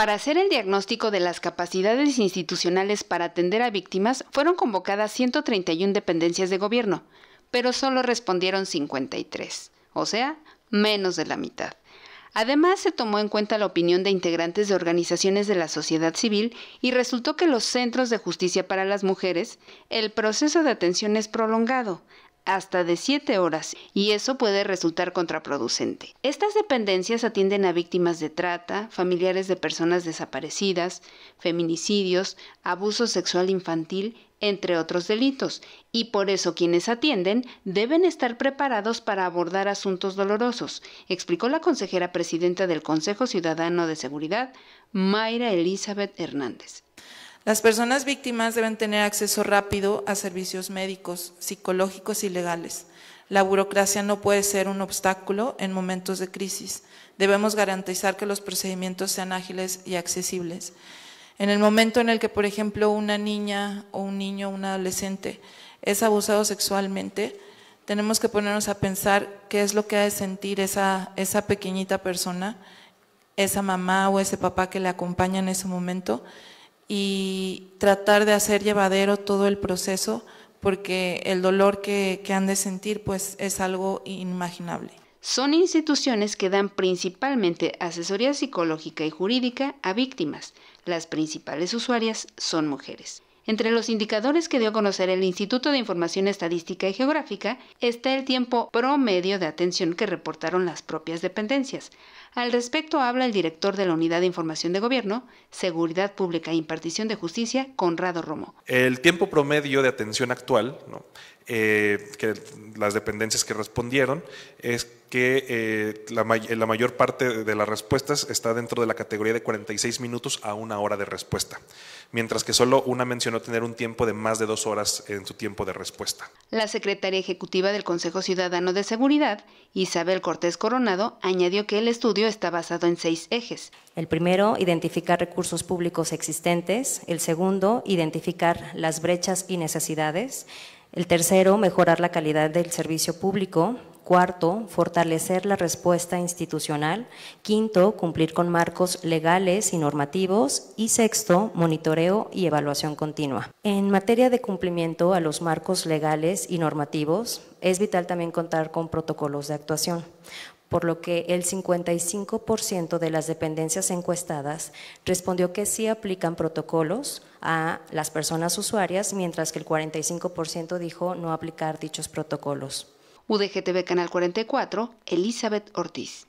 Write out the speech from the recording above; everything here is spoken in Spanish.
Para hacer el diagnóstico de las capacidades institucionales para atender a víctimas fueron convocadas 131 dependencias de gobierno, pero solo respondieron 53, o sea, menos de la mitad. Además, se tomó en cuenta la opinión de integrantes de organizaciones de la sociedad civil y resultó que los centros de justicia para las mujeres, el proceso de atención es prolongado, hasta de siete horas y eso puede resultar contraproducente. Estas dependencias atienden a víctimas de trata, familiares de personas desaparecidas, feminicidios, abuso sexual infantil, entre otros delitos, y por eso quienes atienden deben estar preparados para abordar asuntos dolorosos, explicó la consejera presidenta del Consejo Ciudadano de Seguridad, Mayra Elizabeth Hernández. Las personas víctimas deben tener acceso rápido a servicios médicos, psicológicos y legales. La burocracia no puede ser un obstáculo en momentos de crisis. Debemos garantizar que los procedimientos sean ágiles y accesibles. En el momento en el que, por ejemplo, una niña o un niño o un adolescente es abusado sexualmente, tenemos que ponernos a pensar qué es lo que ha de sentir esa, pequeñita persona, esa mamá o ese papá que le acompaña en ese momento y tratar de hacer llevadero todo el proceso porque el dolor que, han de sentir pues es algo inimaginable son instituciones que dan principalmente asesoría psicológica y jurídica a víctimas. Las principales usuarias son mujeres. Entre los indicadores que dio a conocer el Instituto de Información Estadística y Geográfica está el tiempo promedio de atención que reportaron las propias dependencias. Al respecto habla el director de la Unidad de Información de Gobierno, Seguridad Pública e Impartición de Justicia, Conrado Romo. El tiempo promedio de atención actual, eh, que las dependencias que respondieron, es que eh, la, la, mayor parte de las respuestas está dentro de la categoría de 46 minutos a una hora de respuesta, mientras que solo una mencionó tener un tiempo de más de dos horas en su tiempo de respuesta. La secretaria ejecutiva del Consejo Ciudadano de Seguridad, Isabel Cortés Coronado, añadió que el estudio está basado en seis ejes. El primero, identificar recursos públicos existentes. El segundo, identificar las brechas y necesidades. El tercero, mejorar la calidad del servicio público. Cuarto, fortalecer la respuesta institucional. Quinto, cumplir con marcos legales y normativos. Y sexto, monitoreo y evaluación continua. En materia de cumplimiento a los marcos legales y normativos, es vital también contar con protocolos de actuación por lo que el 55% de las dependencias encuestadas respondió que sí aplican protocolos a las personas usuarias, mientras que el 45% dijo no aplicar dichos protocolos. UDGTV Canal 44, Elizabeth Ortiz.